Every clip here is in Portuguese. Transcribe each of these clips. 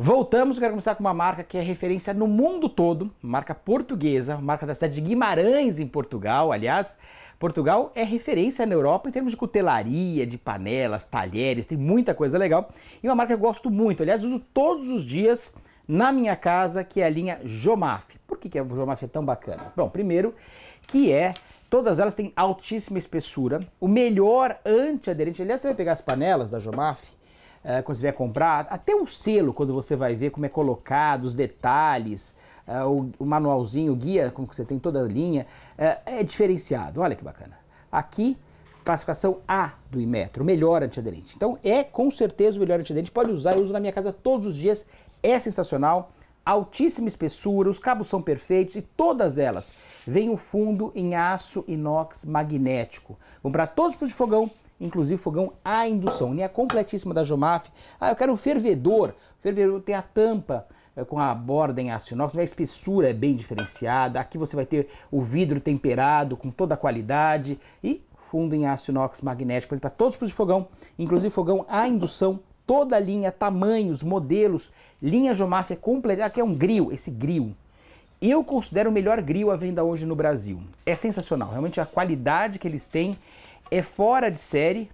Voltamos, quero começar com uma marca que é referência no mundo todo, marca portuguesa, marca da cidade de Guimarães, em Portugal. Aliás, Portugal é referência na Europa em termos de cutelaria, de panelas, talheres, tem muita coisa legal. E uma marca que eu gosto muito, aliás, uso todos os dias na minha casa, que é a linha Jomaf. Por que, que a Jomaf é tão bacana? Bom, primeiro que é Todas elas têm altíssima espessura, o melhor antiaderente. Aliás, você vai pegar as panelas da Jomaf, eh, quando você vier comprar, até o selo, quando você vai ver como é colocado, os detalhes, uh, o, o, manualzinho, o guia, como você tem toda a linha, uh, é diferenciado. Olha que bacana. Aqui, classificação A do Imetro, melhor antiaderente. Então é com certeza o melhor antiaderente, pode usar, eu uso na minha casa todos os dias, é sensacional altíssima espessura, os cabos são perfeitos e todas elas vêm o fundo em aço inox magnético. vamos para todos os tipos de fogão, inclusive fogão a indução. Linha é completíssima da Jomaf. Ah, eu quero um fervedor. O fervedor tem a tampa eh, com a borda em aço inox, a espessura é bem diferenciada. Aqui você vai ter o vidro temperado com toda a qualidade e fundo em aço inox magnético para todos os tipos de fogão, inclusive fogão a indução, toda a linha, tamanhos, modelos, linha Jomaf é completa. Aqui é um grill, esse grill. Eu considero o melhor grill à venda hoje no Brasil. É sensacional, realmente a qualidade que eles têm é fora de série,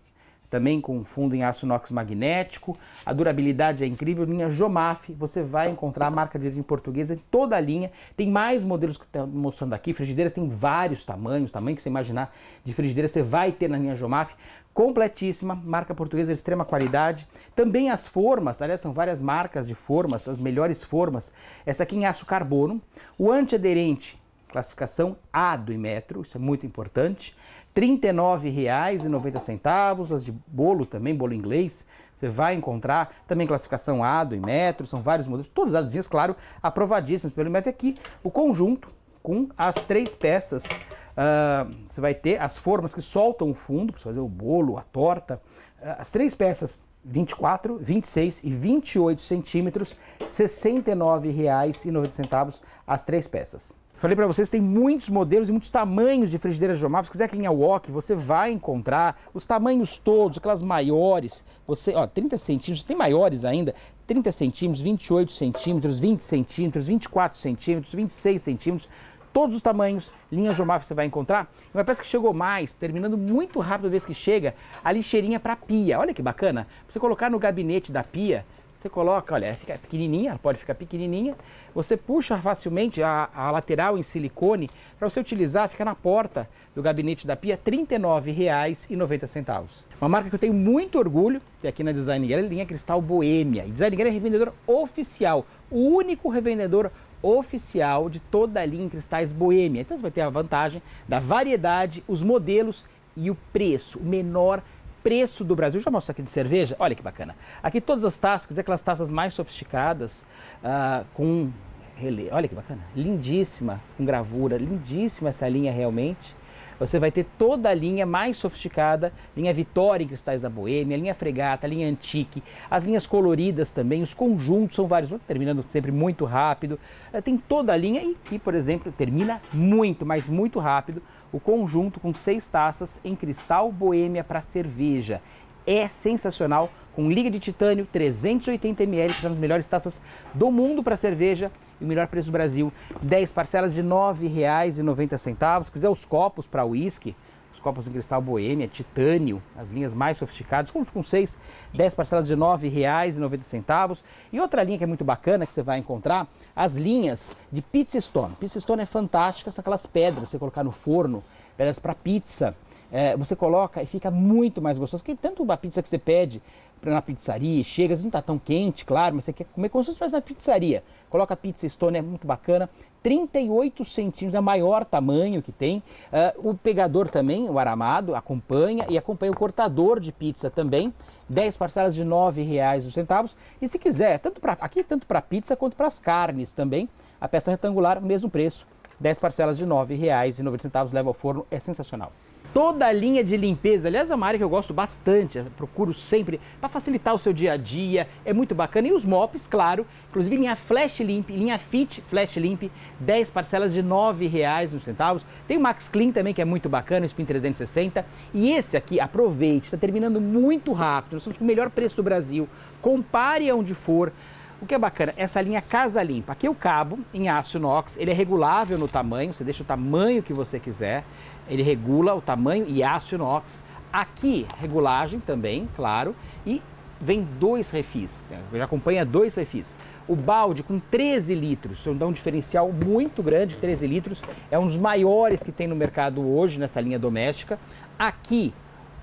também com fundo em aço inox magnético, a durabilidade é incrível, linha Jomaf, você vai encontrar a marca de origem portuguesa em toda a linha, tem mais modelos que estou mostrando aqui, frigideiras tem vários tamanhos, tamanho que você imaginar de frigideira você vai ter na linha Jomaf, completíssima, marca portuguesa de extrema qualidade, também as formas, aliás são várias marcas de formas, as melhores formas, essa aqui em aço carbono, o antiaderente, classificação A do Imetro, isso é muito importante. R$ 39,90. As de bolo também, bolo inglês, você vai encontrar. Também classificação A do metro, são vários modelos, todos os claro, aprovadíssimos pelo Inmetro. Aqui o conjunto com as três peças. Uh, você vai ter as formas que soltam o fundo, para fazer o bolo, a torta. Uh, as três peças 24, 26 e 28 centímetros, R$ 69,90 as três peças. Falei para vocês, tem muitos modelos e muitos tamanhos de frigideiras geomap. Se quiser que linha wok, você vai encontrar os tamanhos todos, aquelas maiores. Você, ó, 30 centímetros, tem maiores ainda. 30 centímetros, 28 centímetros, 20 centímetros, 24 centímetros, 26 centímetros todos os tamanhos, linha Jomaf você vai encontrar. Uma peça que chegou mais, terminando muito rápido a vez que chega, a lixeirinha para pia. Olha que bacana, você colocar no gabinete da pia, você coloca, olha, fica é pequenininha, pode ficar pequenininha. Você puxa facilmente a, a lateral em silicone para você utilizar, fica na porta do gabinete da pia, R$ 39,90. Uma marca que eu tenho muito orgulho, que é aqui na Design Guerra, linha Cristal Boêmia. E Design Guerra é revendedor oficial, o único revendedor oficial de toda a linha em cristais Boêmia. Então você vai ter a vantagem da variedade, os modelos e o preço, o menor preço preço do Brasil. Deixa eu mostrar aqui de cerveja. Olha que bacana. Aqui todas as taças, é aquelas taças mais sofisticadas, uh, com relé. Olha que bacana. Lindíssima, com gravura. Lindíssima essa linha realmente. Você vai ter toda a linha mais sofisticada, linha Vitória em cristais da Boêmia, linha Fregata, linha Antique, as linhas coloridas também, os conjuntos são vários, terminando sempre muito rápido. Eh, tem toda a linha e que, por exemplo, termina muito, mas muito rápido o conjunto com seis taças em cristal boêmia para cerveja. É sensacional, com liga de titânio, 380ml, que são as melhores taças do mundo para cerveja e o melhor preço do Brasil. 10 parcelas de R$ 9,90. Se quiser os copos para uísque, copos em cristal boêmia, titânio, as linhas mais sofisticadas, com, com 6, 10 parcelas de R$ 9,90. E outra linha que é muito bacana que você vai encontrar, as linhas de pizza stone. Pizza stone é fantástica, são aquelas pedras que você colocar no forno, pedras para pizza. É, você coloca e fica muito mais gostoso. Que tanto uma pizza que você pede na pizzaria, chega, não está tão quente, claro, mas você quer comer como se fosse na pizzaria. Coloca a pizza Stone, é muito bacana. 38 centímetros, é o maior tamanho que tem. Uh, o pegador também, o aramado, acompanha e acompanha o cortador de pizza também. 10 parcelas de R$ reais E se quiser, tanto pra, aqui tanto para pizza quanto para as carnes também, a peça retangular, mesmo preço. 10 parcelas de R$ 9,90 leva ao forno, é sensacional toda a linha de limpeza. Aliás, é uma área que eu gosto bastante, eu procuro sempre para facilitar o seu dia a dia, é muito bacana. E os mops, claro, inclusive linha Flash Limp, linha Fit Flash Limp, 10 parcelas de R$ 9,00. Tem o Max Clean também, que é muito bacana, o Spin 360. E esse aqui, aproveite, está terminando muito rápido. Nós estamos com o melhor preço do Brasil. Compare aonde for. O que é bacana, essa linha Casa Limpa. Aqui é o cabo em aço inox, ele é regulável no tamanho, você deixa o tamanho que você quiser. Ele regula o tamanho e aço inox. Aqui, regulagem também, claro. E vem dois refis, né, já acompanha dois refis. O balde com 13 litros, dá é um diferencial muito grande, 13 litros, é um dos maiores que tem no mercado hoje nessa linha doméstica. Aqui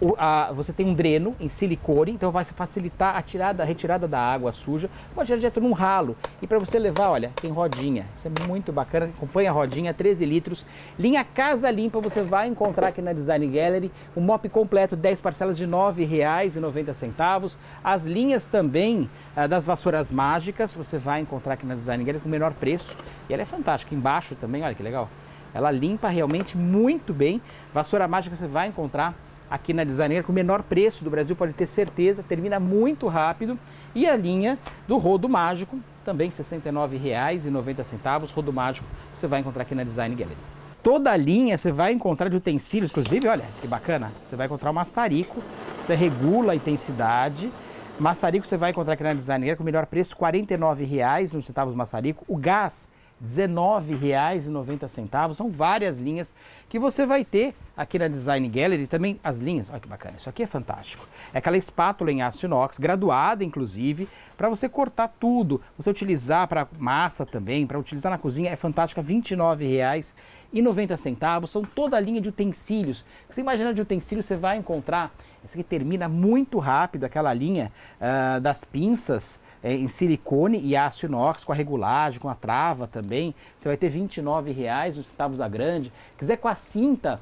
o, a, você tem um dreno em silicone, então vai facilitar a, tirada, a retirada da água suja. Pode tirar direto num ralo. E para você levar, olha, tem rodinha. Isso é muito bacana. Acompanha a rodinha, 13 litros. Linha Casa Limpa, você vai encontrar aqui na Design Gallery. O um mop completo, 10 parcelas de R$ 9,90. As linhas também ah, das vassouras mágicas, você vai encontrar aqui na Design Gallery com o menor preço. E ela é fantástica. Embaixo também, olha que legal. Ela limpa realmente muito bem. Vassoura mágica você vai encontrar aqui na Designer com o menor preço do Brasil, pode ter certeza, termina muito rápido. E a linha do rodo mágico, também R$ 69,90, rodo mágico, você vai encontrar aqui na Design Gallery. Toda a linha você vai encontrar de utensílios, inclusive, olha que bacana, você vai encontrar o maçarico, você regula a intensidade, maçarico você vai encontrar aqui na Designer com o melhor preço, R$ 49,01 maçarico, o gás R$19,90. São várias linhas que você vai ter aqui na Design Gallery. Também as linhas, olha que bacana, isso aqui é fantástico. É aquela espátula em aço inox, graduada inclusive, para você cortar tudo. Você utilizar para massa também, para utilizar na cozinha, é fantástica, R$29,90. São toda a linha de utensílios. Você imagina de utensílios, você vai encontrar... Essa aqui termina muito rápido, aquela linha uh, das pinças, é, em silicone e aço inox, com a regulagem, com a trava também. Você vai ter R$ 29,00 os centavos a grande. Quiser com a cinta,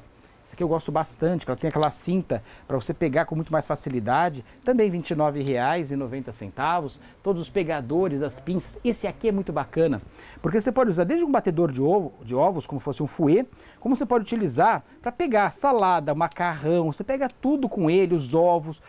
essa aqui eu gosto bastante, ela tem aquela cinta para você pegar com muito mais facilidade. Também R$ 29,90. Todos os pegadores, as pinças. Esse aqui é muito bacana, porque você pode usar desde um batedor de, ovo, de ovos, como fosse um fouet, como você pode utilizar para pegar salada, macarrão, você pega tudo com ele, os ovos,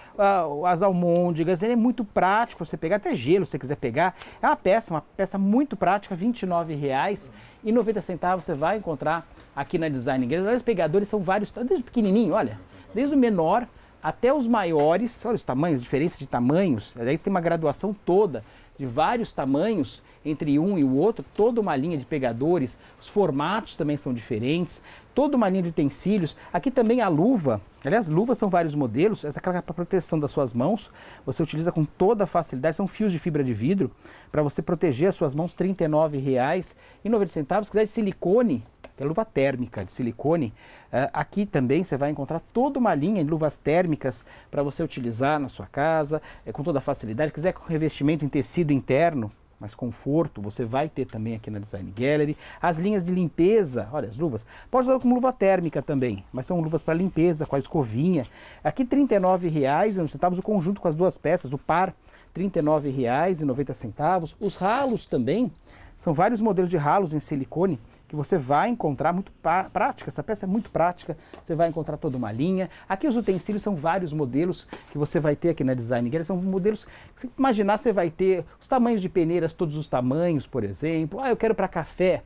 as almôndegas. Ele é muito prático, você pegar até gelo se você quiser pegar. É uma peça, uma peça muito prática, R$ 29,00. E 90 centavos você vai encontrar aqui na Design Inglês. Olha, os pegadores são vários, tá? desde pequenininho, olha, desde o menor até os maiores. Olha os tamanhos, diferença de tamanhos. você tem uma graduação toda de vários tamanhos entre um e o outro, toda uma linha de pegadores, os formatos também são diferentes, toda uma linha de utensílios. Aqui também a luva, aliás, luvas são vários modelos, essa é para proteção das suas mãos, você utiliza com toda facilidade, são fios de fibra de vidro, para você proteger as suas mãos, R$ 39,90. Se quiser de silicone, é luva térmica de silicone. Uh, aqui também você vai encontrar toda uma linha de luvas térmicas para você utilizar na sua casa, é, com toda facilidade. Se quiser com revestimento em tecido interno, mais conforto, você vai ter também aqui na Design Gallery. As linhas de limpeza, olha as luvas, pode usar como luva térmica também, mas são luvas para limpeza, com a escovinha. Aqui R$ 39,00 é o conjunto com as duas peças, o par R$ 39,90. Os ralos também, são vários modelos de ralos em silicone que você vai encontrar, muito prática, essa peça é muito prática, você vai encontrar toda uma linha. Aqui os utensílios são vários modelos que você vai ter aqui na Design Guerra, são modelos que você imaginar, você vai ter os tamanhos de peneiras, todos os tamanhos, por exemplo. Ah, eu quero para café,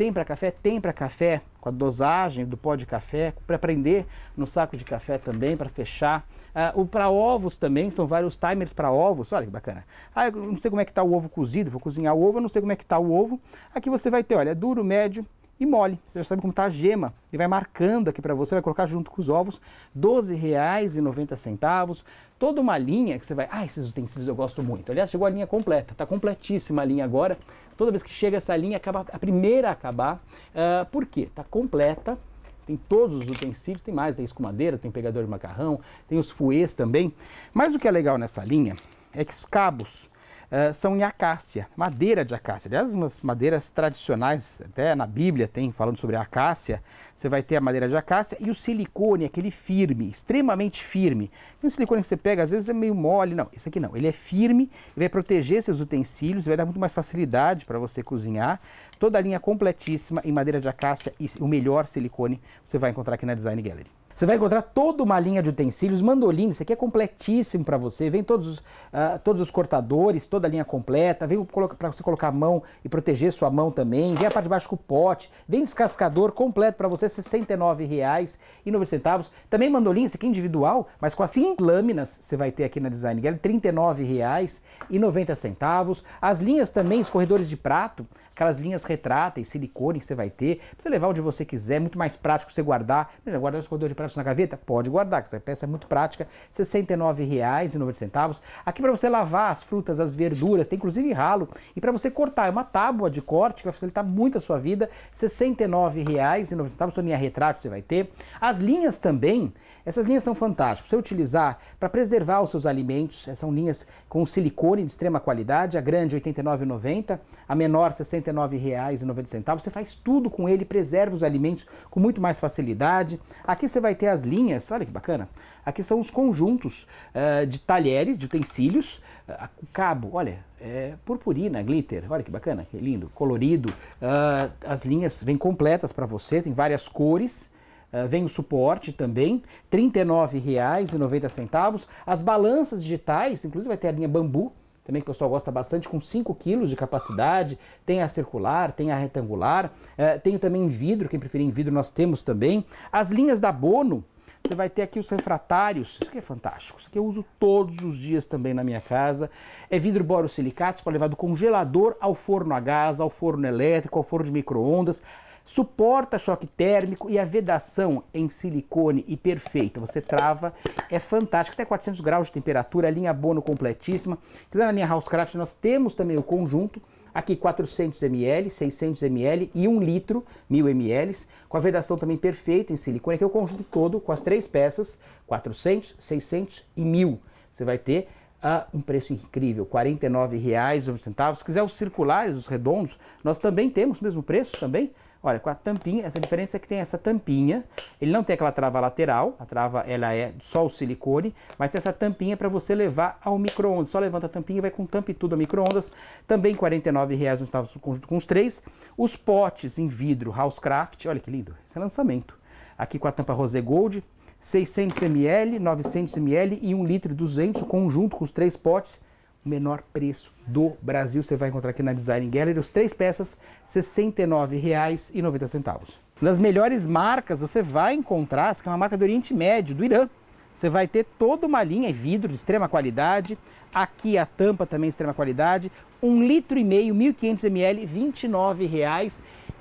tem para café? Tem para café, com a dosagem do pó de café, para prender no saco de café também, para fechar. Uh, o para ovos também, são vários timers para ovos, olha que bacana. Ah, eu não sei como é que está o ovo cozido, vou cozinhar o ovo, eu não sei como é que está o ovo. Aqui você vai ter, olha, é duro, médio, e mole. Você já sabe como está a gema. Ele vai marcando aqui para você, vai colocar junto com os ovos, R$12,90. Toda uma linha que você vai... Ah, esses utensílios eu gosto muito. Aliás, chegou a linha completa, está completíssima a linha agora. Toda vez que chega essa linha, acaba a primeira a acabar. Uh, por quê? Está completa, tem todos os utensílios, tem mais, tem escumadeira, tem pegador de macarrão, tem os fuês também. Mas o que é legal nessa linha é que os cabos uh, são em acácia, madeira de acácia. Aliás, umas madeiras tradicionais, até na Bíblia tem falando sobre a acácia, você vai ter a madeira de acácia e o silicone, aquele firme, extremamente firme. E silicone que você pega, às vezes é meio mole, não, esse aqui não, ele é firme, ele vai proteger seus utensílios, vai dar muito mais facilidade para você cozinhar. Toda a linha completíssima em madeira de acácia e o melhor silicone você vai encontrar aqui na Design Gallery. Você vai encontrar toda uma linha de utensílios, mandolins, isso aqui é completíssimo para você. Vem todos os, uh, todos os cortadores, toda a linha completa, vem para você colocar a mão e proteger sua mão também. Vem a parte de baixo com o pote, vem descascador completo para você, R$ 69,90. Também mandolim, isso aqui é individual, mas com as cinco lâminas você vai ter aqui na Design Gallery, R$ 39,90. As linhas também, os corredores de prato, aquelas linhas retráteis, silicone que você vai ter, você levar onde você quiser, é muito mais prático você guardar. Guardar o escondedor de pratos na gaveta? Pode guardar, que essa peça é muito prática, R$ 69,90. Aqui para você lavar as frutas, as verduras, tem inclusive ralo, e para você cortar, é uma tábua de corte que vai facilitar muito a sua vida, R$ 69,90, toninha retrátil você vai ter. As linhas também, essas linhas são fantásticas. Você utilizar para preservar os seus alimentos, eh, são linhas com silicone de extrema qualidade, a grande R$ 89,90, a menor R$ 69,90. Você faz tudo com ele, preserva os alimentos com muito mais facilidade. Aqui você vai ter as linhas, olha que bacana. Aqui são os conjuntos uh, de talheres, de utensílios, uh, cabo, olha, é, purpurina, glitter, olha que bacana, que lindo, colorido. Uh, as linhas vêm completas para você, tem várias cores. Ah, vem o suporte também, R$ 39,90. As balanças digitais, inclusive vai ter a linha bambu, também que o pessoal gosta bastante, com 5 kg de capacidade, tem a circular, tem a retangular, ah, tenho também vidro, quem preferir em vidro nós temos também. As linhas da Bono, você vai ter aqui os refratários, isso aqui é fantástico, isso aqui eu uso todos os dias também na minha casa. É vidro borosilicato, para levar do congelador ao forno a gás, ao forno elétrico, ao forno de micro-ondas suporta choque térmico e a vedação em silicone e perfeita. Você trava, é fantástico, até 400 graus de temperatura, linha Bono completíssima. Na linha Housecraft nós temos também o conjunto, aqui 400 ml, 600 ml e 1 litro, 1000 ml, com a vedação também perfeita em silicone, que é o conjunto todo com as três peças, 400, 600 e 1000. Você vai ter a ah, um preço incrível, R$ 49,00. Se quiser os circulares, os redondos, nós também temos o mesmo preço também, Olha, com a tampinha, essa diferença é que tem essa tampinha, ele não tem aquela trava lateral, a trava ela é só o silicone, mas tem essa tampinha para você levar ao micro-ondas. Só levanta a tampinha e vai com tampa e tudo ao micro-ondas. Também R$ 49,00 no estado conjunto com os três. Os potes em vidro Housecraft, olha que lindo, esse é lançamento. Aqui com a tampa Rosé Gold, 600ml, 900ml e 1 litro 200, conjunto com os três potes, o menor preço do Brasil. Você vai encontrar aqui na Design Gallery os três peças, R$ 69,90. Nas melhores marcas você vai encontrar, essa é uma marca do Oriente Médio, do Irã. Você vai ter toda uma linha e é vidro de extrema qualidade, aqui a tampa também é de extrema qualidade, um litro e meio, 1.500 ml, R$ 29,00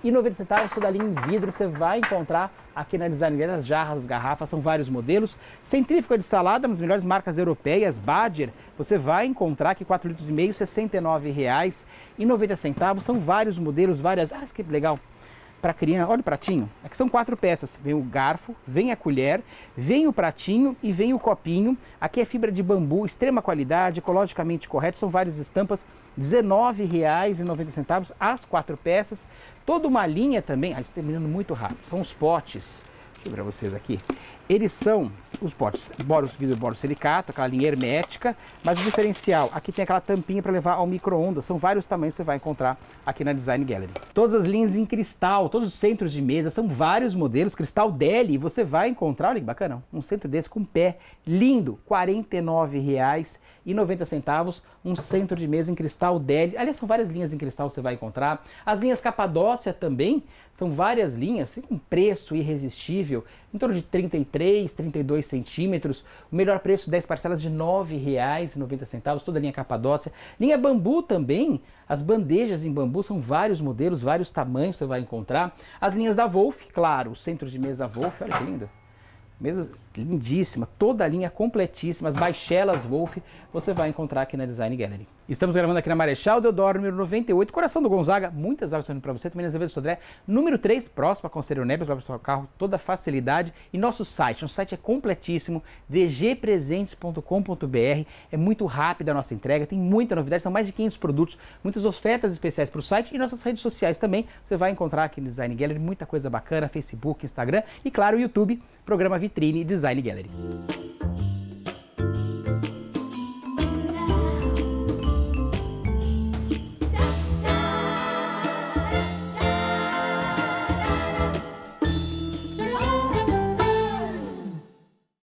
universitário Sudalim em vidro, você vai encontrar aqui na Design as jarras, as garrafas, são vários modelos. Centrífuga de salada, uma das melhores marcas europeias, Badger, você vai encontrar aqui 4,5 litros e meio, R$ 69,90. São vários modelos, várias... Ah, que legal! para criança, olha o pratinho. Aqui é são quatro peças. Vem o garfo, vem a colher, vem o pratinho e vem o copinho. Aqui é fibra de bambu, extrema qualidade, ecologicamente correto. São várias estampas, R$19,90 as quatro peças. Toda uma linha também, ah, estou terminando muito rápido. São os potes. Deixa eu ver para vocês aqui eles são os potes boros, boros silicato, aquela linha hermética, mas o diferencial, aqui tem aquela tampinha para levar ao micro-ondas, são vários tamanhos que você vai encontrar aqui na Design Gallery. Todas as linhas em cristal, todos os centros de mesa, são vários modelos, cristal Deli, você vai encontrar, olha que bacana, um centro desse com pé, lindo, R$ 49,90, um centro de mesa em cristal Deli, aliás, são várias linhas em cristal que você vai encontrar, as linhas Capadócia também, são várias linhas, assim, com um preço irresistível, em torno de 33, 32 centímetros. O melhor preço, 10 parcelas de R$ 9,90, toda a linha Capadócia. Linha bambu também, as bandejas em bambu são vários modelos, vários tamanhos você vai encontrar. As linhas da Wolf, claro, os centros de mesa Wolf, olha que linda. Mesa lindíssima, toda a linha completíssima, as baixelas Wolf, você vai encontrar aqui na Design Gallery. Estamos gravando aqui na Marechal Deodoro, número 98, Coração do Gonzaga. Muitas aulas para você, também na Azevedo Sodré. Número 3, próximo a Conselheiro Nebras, para o seu carro, toda facilidade. E nosso site, nosso site é completíssimo, dgpresentes.com.br. É muito rápida a nossa entrega, tem muita novidade, são mais de 500 produtos, muitas ofertas especiais para o site e nossas redes sociais também. Você vai encontrar aqui no Design Gallery muita coisa bacana, Facebook, Instagram e, claro, o YouTube, programa Vitrine Design Gallery.